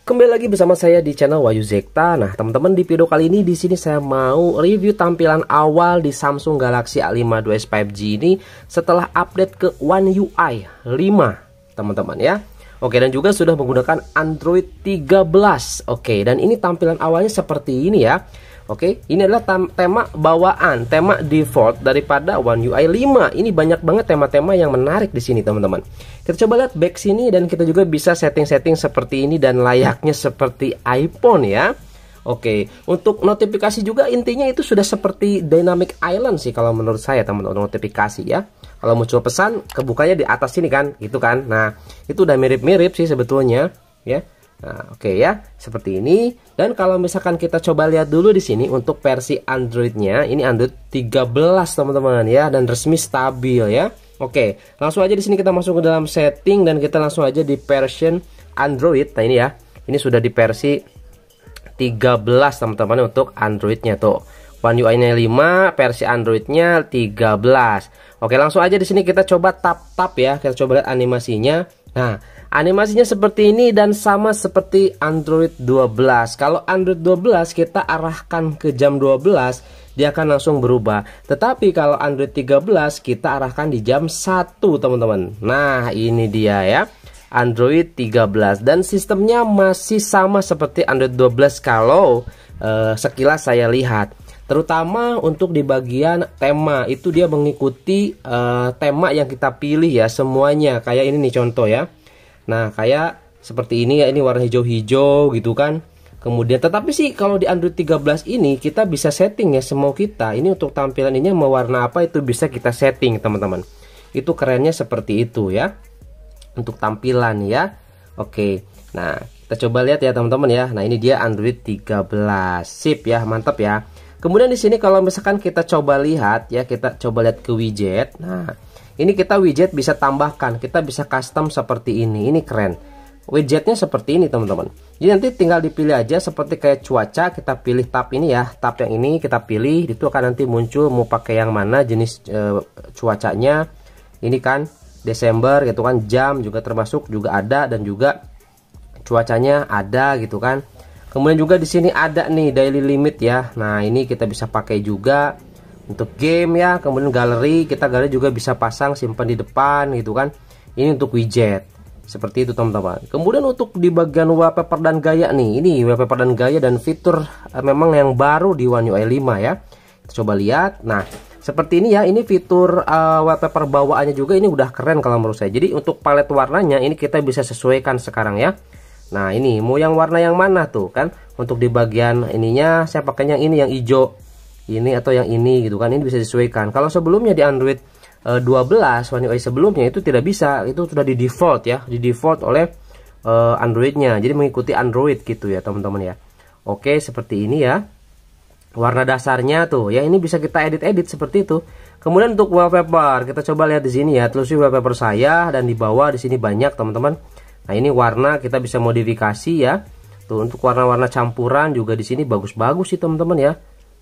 Kembali lagi bersama saya di channel Wayu Zekta. Nah, teman-teman di video kali ini di sini saya mau review tampilan awal di Samsung Galaxy A52s 5G ini setelah update ke One UI 5, teman-teman ya. Oke, dan juga sudah menggunakan Android 13. Oke, dan ini tampilan awalnya seperti ini ya. Oke, okay? ini adalah tema bawaan, tema default daripada One UI 5. Ini banyak banget tema-tema yang menarik di sini, teman-teman. Kita coba lihat back sini dan kita juga bisa setting-setting seperti ini dan layaknya seperti iPhone ya. Oke, okay. untuk notifikasi juga intinya itu sudah seperti Dynamic Island sih kalau menurut saya, teman-teman, notifikasi ya. Kalau muncul pesan, kebukanya di atas sini kan, gitu kan. Nah, itu udah mirip-mirip sih sebetulnya, ya. Nah, oke okay ya, seperti ini. Dan kalau misalkan kita coba lihat dulu di sini untuk versi Androidnya, ini Android 13 teman-teman ya, dan resmi stabil ya. Oke, okay, langsung aja di sini kita masuk ke dalam setting dan kita langsung aja di version Android. Nah ini ya, ini sudah di versi 13 teman-teman untuk Androidnya tuh. One UI-nya 5, versi Android-nya 13. Oke, langsung aja di sini kita coba tap-tap ya. Kita coba lihat animasinya. Nah, Animasinya seperti ini dan sama seperti Android 12. Kalau Android 12 kita arahkan ke jam 12, dia akan langsung berubah. Tetapi kalau Android 13 kita arahkan di jam 1, teman-teman. Nah, ini dia ya. Android 13 dan sistemnya masih sama seperti Android 12 kalau eh, sekilas saya lihat terutama untuk di bagian tema itu dia mengikuti uh, tema yang kita pilih ya semuanya kayak ini nih contoh ya Nah, kayak seperti ini ya ini warna hijau-hijau gitu kan. Kemudian tetapi sih kalau di Android 13 ini kita bisa setting ya semua kita. Ini untuk tampilan ini mau warna apa itu bisa kita setting, teman-teman. Itu kerennya seperti itu ya. Untuk tampilan ya. Oke. Nah, kita coba lihat ya teman-teman ya. Nah, ini dia Android 13. Sip ya, mantap ya. Kemudian di sini kalau misalkan kita coba lihat ya, kita coba lihat ke widget. Nah, ini kita widget bisa tambahkan, kita bisa custom seperti ini. Ini keren. Widgetnya seperti ini teman-teman. Jadi nanti tinggal dipilih aja seperti kayak cuaca, kita pilih tab ini ya, tab yang ini kita pilih, itu akan nanti muncul mau pakai yang mana jenis e, cuacanya. Ini kan Desember gitu kan, jam juga termasuk juga ada dan juga cuacanya ada gitu kan. Kemudian juga di sini ada nih daily limit ya. Nah, ini kita bisa pakai juga untuk game ya kemudian galeri kita galeri juga bisa pasang simpan di depan gitu kan ini untuk widget seperti itu teman-teman kemudian untuk di bagian wallpaper dan gaya nih ini wallpaper dan gaya dan fitur eh, memang yang baru di One UI 5 ya kita coba lihat nah seperti ini ya ini fitur uh, wallpaper bawaannya juga ini udah keren kalau menurut saya jadi untuk palet warnanya ini kita bisa sesuaikan sekarang ya nah ini mau yang warna yang mana tuh kan untuk di bagian ininya saya pakai yang ini yang hijau ini atau yang ini gitu kan ini bisa disesuaikan kalau sebelumnya di Android e, eh, 12 One UI sebelumnya itu tidak bisa itu sudah di default ya di default oleh e, Androidnya jadi mengikuti Android gitu ya teman-teman ya Oke seperti ini ya warna dasarnya tuh ya ini bisa kita edit-edit seperti itu kemudian untuk wallpaper kita coba lihat di sini ya telusuri wallpaper saya dan di bawah di sini banyak teman-teman nah ini warna kita bisa modifikasi ya tuh untuk warna-warna campuran juga di sini bagus-bagus sih teman-teman ya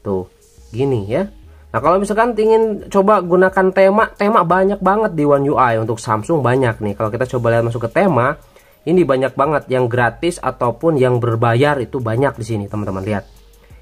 tuh gini ya Nah kalau misalkan ingin coba gunakan tema, tema banyak banget di One UI untuk Samsung banyak nih. Kalau kita coba lihat masuk ke tema, ini banyak banget yang gratis ataupun yang berbayar itu banyak di sini teman-teman lihat.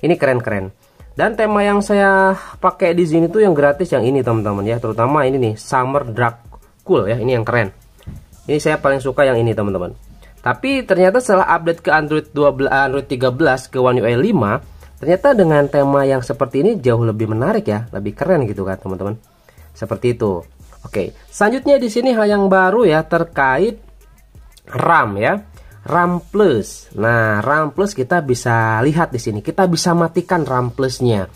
Ini keren-keren. Dan tema yang saya pakai di sini tuh yang gratis yang ini teman-teman ya, terutama ini nih Summer Drag Cool ya, ini yang keren. Ini saya paling suka yang ini teman-teman. Tapi ternyata setelah update ke Android 12 Android 13 ke One UI 5 Ternyata dengan tema yang seperti ini jauh lebih menarik ya, lebih keren gitu kan teman-teman. Seperti itu. Oke, selanjutnya di sini hal yang baru ya terkait RAM ya. RAM Plus. Nah, RAM Plus kita bisa lihat di sini. Kita bisa matikan RAM Plusnya.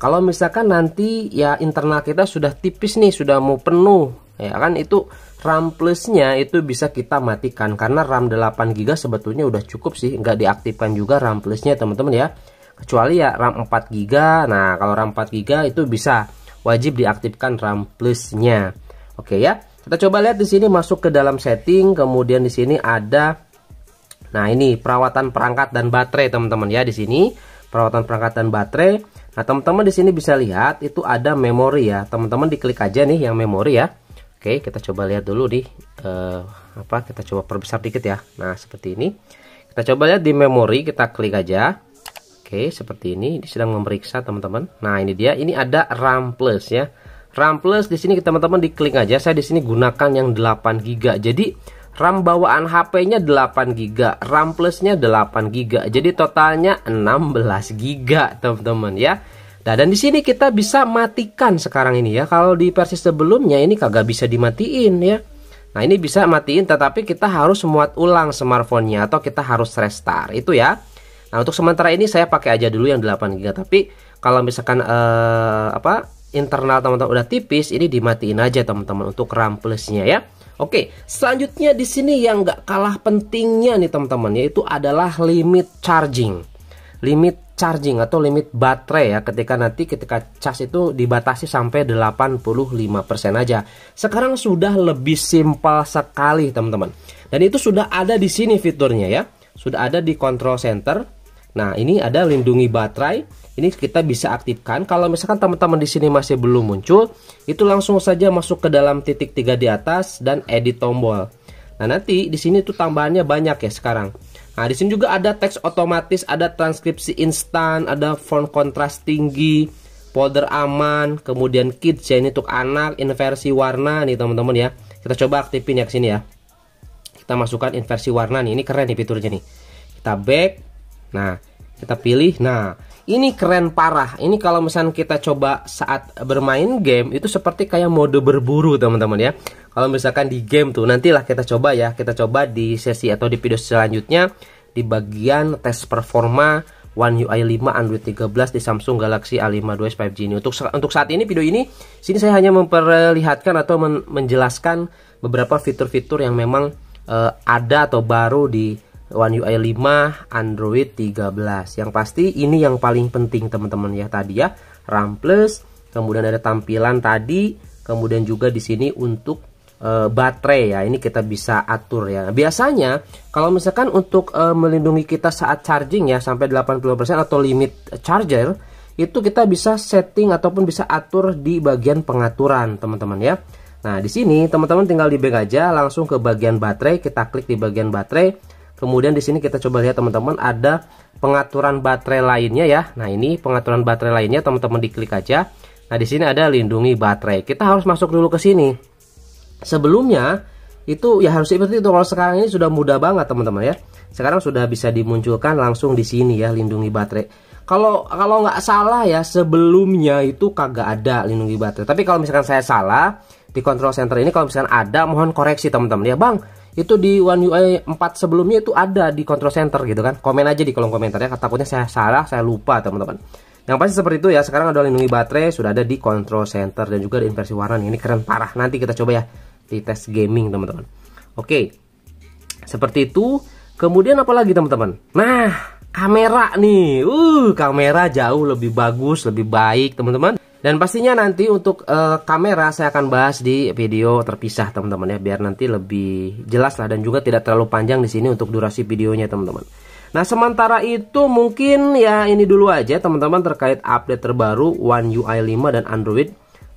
Kalau misalkan nanti ya internal kita sudah tipis nih, sudah mau penuh, ya kan itu RAM Plusnya itu bisa kita matikan karena RAM 8 GB sebetulnya udah cukup sih, nggak diaktifkan juga RAM Plusnya teman-teman ya kecuali ya RAM 4 GB nah kalau RAM 4 GB itu bisa wajib diaktifkan RAM plusnya oke ya kita coba lihat di sini masuk ke dalam setting kemudian di sini ada nah ini perawatan perangkat dan baterai teman-teman ya di sini perawatan perangkat dan baterai nah teman-teman di sini bisa lihat itu ada memori ya teman-teman diklik aja nih yang memori ya oke kita coba lihat dulu di uh, eh, apa kita coba perbesar dikit ya nah seperti ini kita coba lihat di memori kita klik aja Oke, seperti ini. Ini sedang memeriksa, teman-teman. Nah, ini dia. Ini ada RAM Plus ya. RAM Plus di sini teman-teman diklik aja. Saya di sini gunakan yang 8 GB. Jadi RAM bawaan HP-nya 8 GB, RAM Plus-nya 8 GB. Jadi totalnya 16 GB, teman-teman ya. Nah, dan di sini kita bisa matikan sekarang ini ya. Kalau di versi sebelumnya ini kagak bisa dimatiin ya. Nah, ini bisa matiin tetapi kita harus muat ulang smartphone-nya atau kita harus restart. Itu ya. Nah, untuk sementara ini saya pakai aja dulu yang 8 GB, tapi kalau misalkan eh, apa internal teman-teman udah tipis, ini dimatiin aja teman-teman untuk RAM plusnya ya. Oke, selanjutnya di sini yang nggak kalah pentingnya nih teman-teman, yaitu adalah limit charging. Limit charging atau limit baterai ya ketika nanti ketika cas itu dibatasi sampai 85% aja. Sekarang sudah lebih simpel sekali teman-teman. Dan itu sudah ada di sini fiturnya ya. Sudah ada di control center Nah, ini ada lindungi baterai. Ini kita bisa aktifkan. Kalau misalkan teman-teman di sini masih belum muncul, itu langsung saja masuk ke dalam titik tiga di atas dan edit tombol. Nah, nanti di sini tuh tambahannya banyak ya sekarang. Nah, di sini juga ada teks otomatis, ada transkripsi instan, ada font kontras tinggi, folder aman, kemudian kids ya ini untuk anak, inversi warna nih teman-teman ya. Kita coba aktifin ya ke sini ya. Kita masukkan inversi warna nih. Ini keren nih fiturnya nih. Kita back Nah, kita pilih. Nah, ini keren parah. Ini kalau misalnya kita coba saat bermain game itu seperti kayak mode berburu, teman-teman ya. Kalau misalkan di game tuh nantilah kita coba ya, kita coba di sesi atau di video selanjutnya di bagian tes performa One UI 5 Android 13 di Samsung Galaxy A52s 5G ini. Untuk untuk saat ini video ini sini saya hanya memperlihatkan atau men menjelaskan beberapa fitur-fitur yang memang uh, ada atau baru di One UI 5, Android 13. Yang pasti ini yang paling penting teman-teman ya tadi ya, RAM plus, kemudian ada tampilan tadi, kemudian juga di sini untuk eh, baterai ya. Ini kita bisa atur ya. Biasanya kalau misalkan untuk uh, melindungi kita saat charging ya sampai 80% atau limit charger, itu kita bisa setting ataupun bisa atur di bagian pengaturan teman-teman ya. Nah, di sini teman-teman tinggal di back aja langsung ke bagian baterai, kita klik di bagian baterai Kemudian di sini kita coba lihat teman-teman ada pengaturan baterai lainnya ya. Nah, ini pengaturan baterai lainnya teman-teman diklik aja. Nah, di sini ada lindungi baterai. Kita harus masuk dulu ke sini. Sebelumnya itu ya harus seperti itu kalau sekarang ini sudah mudah banget teman-teman ya. Sekarang sudah bisa dimunculkan langsung di sini ya lindungi baterai. Kalau kalau nggak salah ya sebelumnya itu kagak ada lindungi baterai. Tapi kalau misalkan saya salah di control center ini kalau misalkan ada mohon koreksi teman-teman ya, Bang itu di One UI 4 sebelumnya itu ada di Control Center gitu kan. Komen aja di kolom komentar ya, takutnya saya salah, saya lupa teman-teman. Yang pasti seperti itu ya, sekarang ada lindungi baterai, sudah ada di Control Center dan juga di inversi warna nih. Ini keren parah, nanti kita coba ya di tes gaming teman-teman. Oke, seperti itu. Kemudian apa lagi teman-teman? Nah, kamera nih. Uh, kamera jauh lebih bagus, lebih baik teman-teman. Dan pastinya nanti untuk uh, kamera saya akan bahas di video terpisah teman-teman ya biar nanti lebih jelas lah dan juga tidak terlalu panjang di sini untuk durasi videonya teman-teman. Nah sementara itu mungkin ya ini dulu aja teman-teman terkait update terbaru One UI 5 dan Android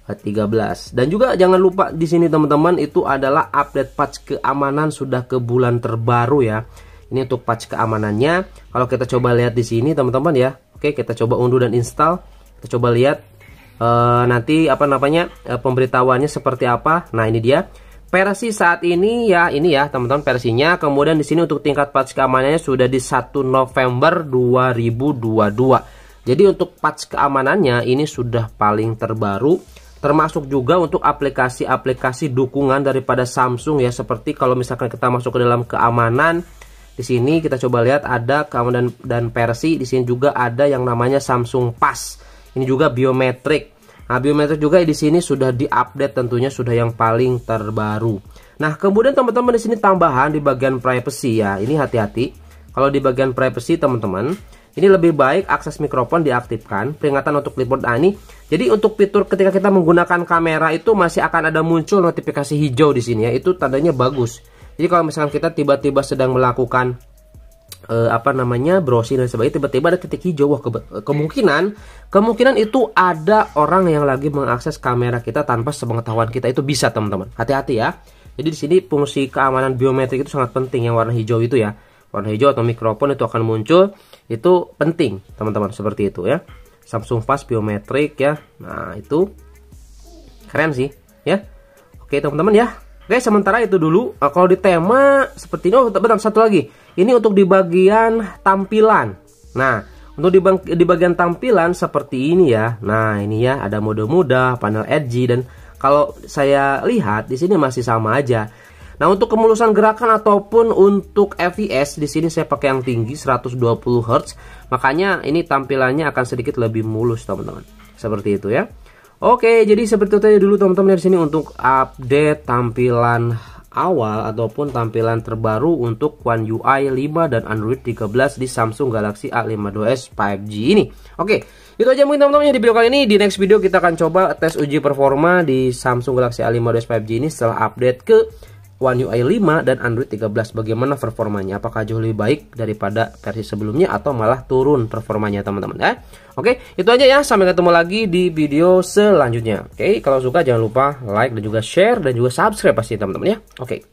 13. Eh, dan juga jangan lupa di sini teman-teman itu adalah update patch keamanan sudah ke bulan terbaru ya. Ini untuk patch keamanannya. Kalau kita coba lihat di sini teman-teman ya. Oke kita coba unduh dan install. Kita coba lihat e, nanti apa namanya e, pemberitahuannya seperti apa. Nah, ini dia. Versi saat ini ya ini ya teman-teman versinya. Kemudian di sini untuk tingkat patch keamanannya sudah di 1 November 2022. Jadi untuk patch keamanannya ini sudah paling terbaru termasuk juga untuk aplikasi-aplikasi dukungan daripada Samsung ya seperti kalau misalkan kita masuk ke dalam keamanan di sini kita coba lihat ada keamanan dan versi di sini juga ada yang namanya Samsung Pass ini juga biometrik nah biometrik juga di sini sudah diupdate tentunya sudah yang paling terbaru nah kemudian teman-teman di sini tambahan di bagian privacy ya ini hati-hati kalau di bagian privacy teman-teman ini lebih baik akses mikrofon diaktifkan peringatan untuk clipboard nah, ini jadi untuk fitur ketika kita menggunakan kamera itu masih akan ada muncul notifikasi hijau di sini ya itu tandanya bagus jadi kalau misalkan kita tiba-tiba sedang melakukan uh, apa namanya browsing dan sebagainya tiba-tiba ada titik hijau wah ke kemungkinan kemungkinan itu ada orang yang lagi mengakses kamera kita tanpa sepengetahuan kita itu bisa teman-teman hati-hati ya jadi di sini fungsi keamanan biometrik itu sangat penting yang warna hijau itu ya warna hijau atau mikrofon itu akan muncul itu penting teman-teman seperti itu ya Samsung Fast biometrik ya nah itu keren sih ya oke teman-teman ya Oke, sementara itu dulu. Nah, kalau di tema seperti ini, oh, betul, satu lagi. Ini untuk di bagian tampilan. Nah, untuk di, bag di bagian tampilan seperti ini ya. Nah, ini ya ada mode muda, panel edgy dan kalau saya lihat di sini masih sama aja. Nah, untuk kemulusan gerakan ataupun untuk FPS di sini saya pakai yang tinggi 120 Hz. Makanya ini tampilannya akan sedikit lebih mulus, teman-teman. Seperti itu ya. Oke, jadi seperti itu aja dulu teman-teman dari sini untuk update tampilan awal ataupun tampilan terbaru untuk One UI 5 dan Android 13 di Samsung Galaxy A52s 5G ini. Oke, itu aja mungkin teman-teman ya, di video kali ini. Di next video kita akan coba tes uji performa di Samsung Galaxy A52s 5G ini setelah update ke One UI 5 dan Android 13 bagaimana performanya? Apakah jauh lebih baik daripada versi sebelumnya atau malah turun performanya teman-teman ya? Oke, itu aja ya. Sampai ketemu lagi di video selanjutnya. Oke, kalau suka jangan lupa like dan juga share dan juga subscribe pasti teman-teman ya. Oke.